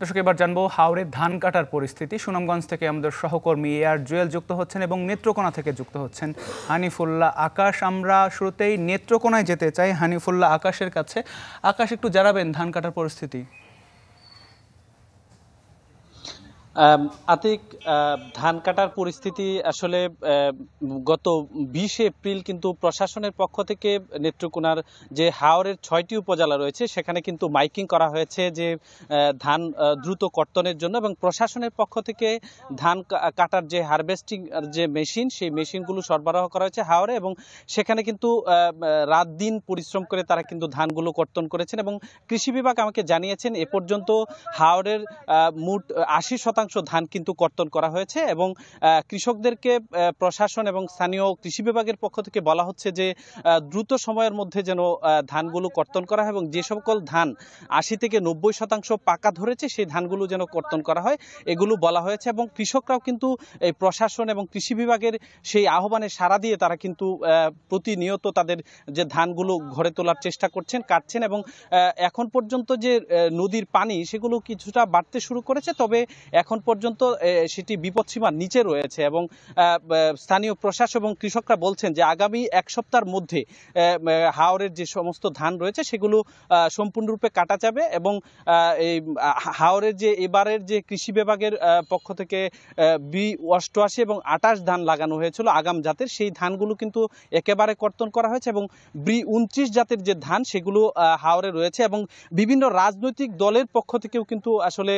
দর্শক এবার জানবো হাওড়ে ধান কাটার পরিস্থিতি সুনামগঞ্জ থেকে আমাদের সহকর্মী এ আর জুয়েল যুক্ত হচ্ছেন এবং নেত্রকোনা থেকে যুক্ত হচ্ছেন হানিফুল্লাহ আকাশ আমরা শুরুতেই নেত্রকোনায় যেতে চাই হানিফুল্লাহ আকাশের কাছে আকাশ একটু জানাবেন ধান কাটার পরিস্থিতি আতিক ধান কাটার পরিস্থিতি আসলে গত বিশ এপ্রিল কিন্তু প্রশাসনের পক্ষ থেকে নেত্রকোনার যে হাওরের ছয়টি উপজেলা রয়েছে সেখানে কিন্তু মাইকিং করা হয়েছে যে ধান দ্রুত কর্তনের জন্য এবং প্রশাসনের পক্ষ থেকে ধান কাটার যে হারভেস্টিং যে মেশিন সেই মেশিনগুলো সরবরাহ করা হয়েছে হাওরে এবং সেখানে কিন্তু রাত দিন পরিশ্রম করে তারা কিন্তু ধানগুলো কর্তন করেছেন এবং কৃষি বিভাগ আমাকে জানিয়েছেন এ পর্যন্ত হাওরের মোট আশি শতাংশ শতাংশ ধান কিন্তু কর্তন করা হয়েছে এবং কৃষকদেরকে প্রশাসন এবং স্থানীয় কৃষি বিভাগের পক্ষ থেকে বলা হচ্ছে যে দ্রুত সময়ের মধ্যে যেন ধানগুলো কর্তন করা হয় এবং যে সকল ধান আশি থেকে নব্বই শতাংশ পাকা ধরেছে সেই ধানগুলো যেন কর্তন করা হয় এগুলো বলা হয়েছে এবং কৃষকরাও কিন্তু এই প্রশাসন এবং কৃষি বিভাগের সেই আহ্বানে সাড়া দিয়ে তারা কিন্তু প্রতিনিয়ত তাদের যে ধানগুলো ঘরে তোলার চেষ্টা করছেন কাটছেন এবং এখন পর্যন্ত যে নদীর পানি সেগুলো কিছুটা বাড়তে শুরু করেছে তবে এখন এখন পর্যন্ত সেটি বিপদসীমার নিচে রয়েছে এবং স্থানীয় প্রশাসক এবং কৃষকরা বলছেন যে আগামী এক সপ্তাহের মধ্যে হাওরের যে সমস্ত ধান রয়েছে সেগুলো সম্পূর্ণরূপে কাটা যাবে এবং এই হাওরের যে এবারের যে কৃষি বিভাগের পক্ষ থেকে বি অষ্টআশি এবং আটাশ ধান লাগানো হয়েছিল আগাম জাতের সেই ধানগুলো কিন্তু একেবারে কর্তন করা হয়েছে এবং বি উনত্রিশ জাতের যে ধান সেগুলো হাওরে রয়েছে এবং বিভিন্ন রাজনৈতিক দলের পক্ষ থেকেও কিন্তু আসলে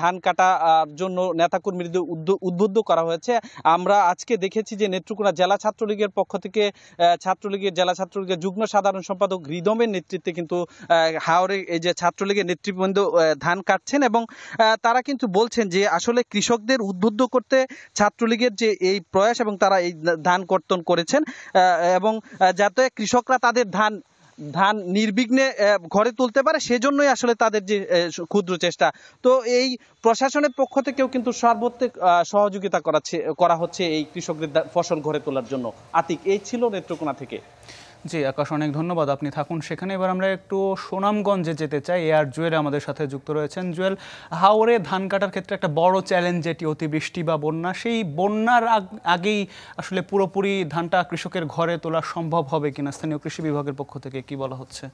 ধান কাটা তার জন্য নেতাকর্মীদের উদ্বুদ্ধ করা হয়েছে আমরা আজকে দেখেছি যে নেত্রকোনা জেলা ছাত্রলীগের পক্ষ থেকে ছাত্রলীগের জেলা ছাত্রলীগের যুগ্ম সাধারণ সম্পাদক হৃদমের নেতৃত্বে কিন্তু হাওড়ে এই যে ছাত্রলীগের নেতৃবৃন্দ ধান কাটছেন এবং তারা কিন্তু বলছেন যে আসলে কৃষকদের উদ্বুদ্ধ করতে ছাত্রলীগের যে এই প্রয়াস এবং তারা এই ধান কর্তন করেছেন এবং যাতে কৃষকরা তাদের ধান ধান নির্বিঘ্নে ঘরে তুলতে পারে সেজন্যই আসলে তাদের যে ক্ষুদ্র চেষ্টা তো এই প্রশাসনের পক্ষ থেকেও কিন্তু সর্বত্রে সহযোগিতা করাচ্ছে করা হচ্ছে এই কৃষকদের ফসল ঘরে তোলার জন্য আতিক এই ছিল নেত্রকোনা থেকে জি আকাশ অনেক ধন্যবাদ আপনি থাকুন সেখানে এবার আমরা একটু সুনামগঞ্জে যেতে চাই এ আর জুয়েল আমাদের সাথে যুক্ত রয়েছেন জুয়েল হাওড়ে ধান কাটার ক্ষেত্রে একটা বড় চ্যালেঞ্জ যেটি অতিবৃষ্টি বা বন্যা সেই বন্যার আগেই আসলে পুরোপুরি ধানটা কৃষকের ঘরে তোলা সম্ভব হবে কিনা স্থানীয় কৃষি বিভাগের পক্ষ থেকে কি বলা হচ্ছে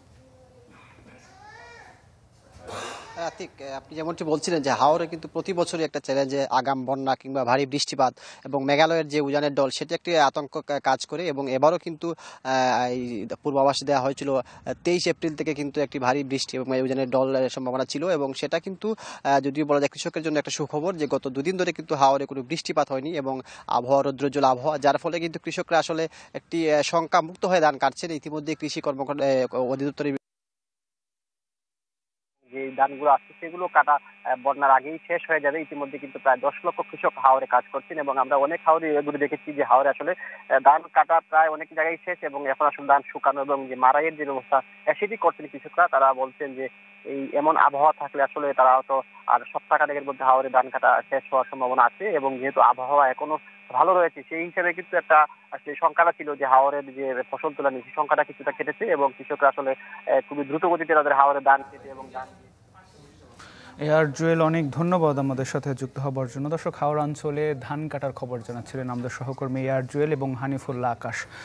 কার্তিক আপনি যেমনটি বলছিলেন যে হাওড়ে কিন্তু প্রতি বছরই একটা চ্যালেঞ্জে আগাম বন্যা কিংবা ভারী বৃষ্টিপাত এবং মেঘালয়ের যে উজানের দল সেটি একটি আতঙ্ক কাজ করে এবং এবারও কিন্তু পূর্বাভাস দেওয়া হয়েছিল তেইশ এপ্রিল থেকে কিন্তু একটি ভারী বৃষ্টি এবং উজানের দলের সম্ভাবনা ছিল এবং সেটা কিন্তু যদিও বলা যায় কৃষকের জন্য একটা সুখবর যে গত দুদিন ধরে কিন্তু হাওড়ে কোনো বৃষ্টিপাত হয়নি এবং আবহাওয়া রৌদ্রজ্জ্বল আবহাওয়া যার ফলে কিন্তু কৃষকরা আসলে একটি শঙ্কামুক্ত হয়ে দান কাটছেন ইতিমধ্যে কৃষি কর্ম অধিদপ্তরের ধানগুলো আছে সেগুলো কাটা বন্যার আগেই শেষ হয়ে যাবে ইতিমধ্যে কিন্তু প্রায় দশ লক্ষ কৃষক হাওরে কাজ করছেন এবং আমরা অনেক হাওরে এগুলো দেখেছি যে হাওরে আসলে ধান কাটা প্রায় অনেক জায়গায় শেষ এবং এখন আসলে ধান শুকানো এবং যে মারাইয়ের যে ব্যবস্থা সেটি করছেন কৃষকরা তারা বলছেন যে এই এমন আবহাওয়া থাকলে আসলে তারা হয়তো আর সপ্তাহখানেকের মধ্যে হাওরে ধান কাটা শেষ হওয়ার সম্ভাবনা আছে এবং যেহেতু আবহাওয়া এখনো ভালো রয়েছে সেই হিসাবে কিন্তু একটা সেই সংখ্যাটা ছিল যে হাওরের যে ফসল তোলা নিয়ে সেই সংখ্যাটা কিছুটা কেটেছে এবং কৃষকরা আসলে খুবই দ্রুত গতিতে তাদের হাওরে ধান কেটে এবং ধান এয়ার জুয়েল অনেক ধন্যবাদ আমাদের সাথে যুক্ত হবার জন্য দর্শক হাওড়া অঞ্চলে ধান কাটার খবর জানাচ্ছিলেন আমাদের সহকর্মী এয়ার জুয়েল এবং হানিফুল্লাহ আকাশ